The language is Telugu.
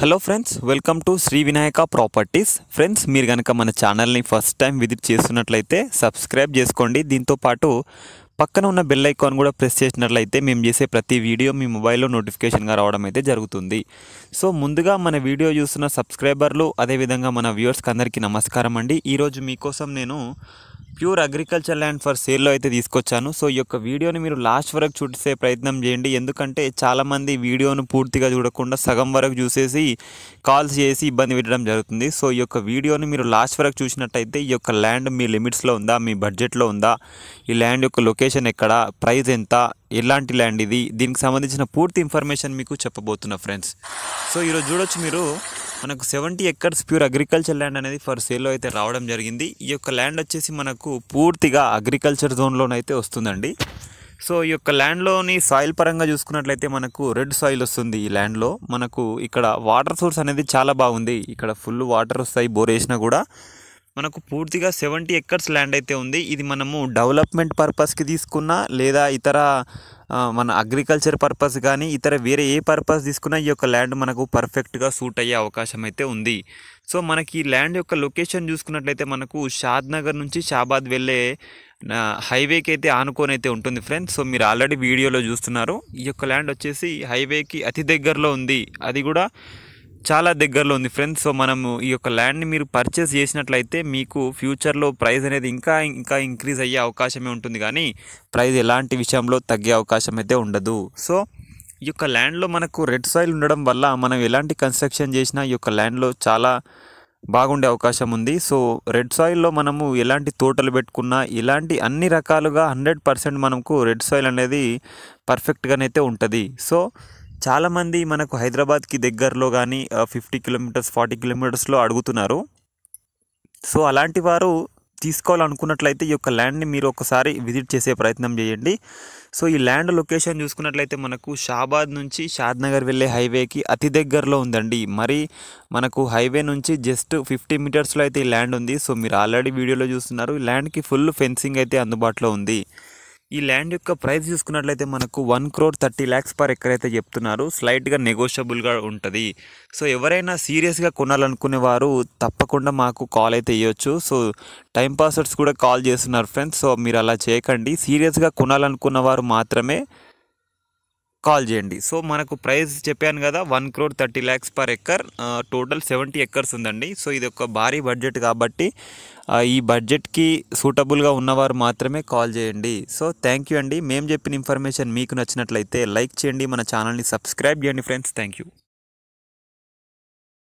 hello friends welcome to Shri Vinayaka properties friends మీరు కనుక మన ఛానల్ని ఫస్ట్ టైం విజిట్ చేస్తున్నట్లయితే సబ్స్క్రైబ్ చేసుకోండి దీంతోపాటు పక్కన ఉన్న బెల్ ఐకాన్ కూడా ప్రెస్ చేసినట్లయితే మేము చేసే ప్రతి వీడియో మీ మొబైల్లో నోటిఫికేషన్గా రావడం అయితే జరుగుతుంది సో ముందుగా మన వీడియో చూస్తున్న సబ్స్క్రైబర్లు అదేవిధంగా మన వ్యూవర్స్కి అందరికీ నమస్కారం అండి ఈరోజు మీకోసం నేను ప్యూర్ అగ్రికల్చర్ ల్యాండ్ ఫర్ సేల్లో అయితే తీసుకొచ్చాను సో ఈ యొక్క వీడియోని మీరు లాస్ట్ వరకు చూసే ప్రయత్నం చేయండి ఎందుకంటే చాలామంది వీడియోను పూర్తిగా చూడకుండా సగం వరకు చూసేసి కాల్స్ చేసి ఇబ్బంది పెట్టడం జరుగుతుంది సో ఈ యొక్క వీడియోని మీరు లాస్ట్ వరకు చూసినట్టయితే ఈ యొక్క ల్యాండ్ మీ లిమిట్స్లో ఉందా మీ బడ్జెట్లో ఉందా ఈ ల్యాండ్ యొక్క లొకేషన్ ఎక్కడ ప్రైస్ ఎంత ఎలాంటి ల్యాండ్ ఇది దీనికి సంబంధించిన పూర్తి ఇన్ఫర్మేషన్ మీకు చెప్పబోతున్నా ఫ్రెండ్స్ సో ఈరోజు చూడొచ్చు మీరు మనకు seventy acres pure agriculture land అనేది ఫర్ సేల్లో అయితే రావడం జరిగింది ఈ యొక్క ల్యాండ్ వచ్చేసి మనకు పూర్తిగా అగ్రికల్చర్ జోన్లోనైతే వస్తుందండి సో ఈ యొక్క ల్యాండ్లోని సాయిల్ పరంగా చూసుకున్నట్లయితే మనకు రెడ్ సాయిల్ వస్తుంది ఈ ల్యాండ్లో మనకు ఇక్కడ వాటర్ సోర్స్ అనేది చాలా బాగుంది ఇక్కడ ఫుల్ వాటర్ వస్తాయి బోర్ వేసినా కూడా మనకు పూర్తిగా సెవెంటీ ఎక్కర్స్ ల్యాండ్ అయితే ఉంది ఇది మనము డెవలప్మెంట్ పర్పస్కి తీసుకున్నా లేదా ఇతర మన అగ్రికల్చర్ పర్పస్ కానీ ఇతర వేరే ఏ పర్పస్ తీసుకున్నా ఈ యొక్క ల్యాండ్ మనకు పర్ఫెక్ట్గా సూట్ అయ్యే అవకాశం అయితే ఉంది సో మనకి ఈ ల్యాండ్ యొక్క లొకేషన్ చూసుకున్నట్లయితే మనకు షాద్ నగర్ నుంచి షాబాద్ వెళ్ళే హైవేకి అయితే ఆనుకొని అయితే ఉంటుంది ఫ్రెండ్స్ సో మీరు ఆల్రెడీ వీడియోలో చూస్తున్నారు ఈ యొక్క ల్యాండ్ వచ్చేసి హైవేకి అతి దగ్గరలో ఉంది అది కూడా చాలా దగ్గరలో ఉంది ఫ్రెండ్స్ సో మనము ఈ యొక్క ల్యాండ్ని మీరు పర్చేస్ చేసినట్లయితే మీకు ఫ్యూచర్లో ప్రైస్ అనేది ఇంకా ఇంకా ఇంక్రీజ్ అయ్యే అవకాశమే ఉంటుంది కానీ ప్రైస్ ఎలాంటి విషయంలో తగ్గే అవకాశం అయితే ఉండదు సో ఈ యొక్క ల్యాండ్లో మనకు రెడ్ సాయిల్ ఉండడం వల్ల మనం ఎలాంటి కన్స్ట్రక్షన్ చేసినా ఈ యొక్క ల్యాండ్లో చాలా బాగుండే అవకాశం ఉంది సో రెడ్ సాయిల్లో మనము ఎలాంటి తోటలు పెట్టుకున్నా ఇలాంటి అన్ని రకాలుగా హండ్రెడ్ పర్సెంట్ మనకు రెడ్ సాయిల్ అనేది పర్ఫెక్ట్గానైతే ఉంటుంది సో చాలామంది మనకు హైదరాబాద్కి దగ్గరలో కానీ ఫిఫ్టీ కిలోమీటర్స్ ఫార్టీ కిలోమీటర్స్లో అడుగుతున్నారు సో అలాంటి వారు తీసుకోవాలనుకున్నట్లయితే ఈ యొక్క ల్యాండ్ని మీరు ఒకసారి విజిట్ చేసే ప్రయత్నం చేయండి సో ఈ ల్యాండ్ లొకేషన్ చూసుకున్నట్లయితే మనకు షాబాద్ నుంచి షాద్నగర్ వెళ్ళే హైవేకి అతి దగ్గరలో ఉందండి మరి మనకు హైవే నుంచి జస్ట్ ఫిఫ్టీ మీటర్స్లో అయితే ఈ ల్యాండ్ ఉంది సో మీరు ఆల్రెడీ వీడియోలో చూస్తున్నారు ల్యాండ్కి ఫుల్ ఫెన్సింగ్ అయితే అందుబాటులో ఉంది ఈ ల్యాండ్ యొక్క ప్రైస్ చూసుకున్నట్లయితే మనకు one crore thirty lakhs per acre అయితే చెప్తున్నారు స్లైట్గా నెగోషియబుల్గా ఉంటుంది సో ఎవరైనా సీరియస్గా కొనాలనుకునే వారు తప్పకుండా మాకు కాల్ అయితే ఇవ్వచ్చు సో టైం పాసర్స్ కూడా కాల్ చేస్తున్నారు ఫ్రెండ్స్ సో మీరు అలా చేయకండి సీరియస్గా కొనాలనుకున్న వారు మాత్రమే కాల్ చేయండి సో మనకు ప్రైస్ చెప్పాను కదా one crore thirty lakhs per acre total seventy acres ఉందండి సో ఇది ఒక భారీ బడ్జెట్ కాబట్టి ఈ బడ్జెట్కి సూటబుల్గా ఉన్నవారు మాత్రమే కాల్ చేయండి సో థ్యాంక్ యూ అండి మేము చెప్పిన ఇన్ఫర్మేషన్ మీకు నచ్చినట్లయితే లైక్ చేయండి మన ఛానల్ని సబ్స్క్రైబ్ చేయండి ఫ్రెండ్స్ థ్యాంక్ యూ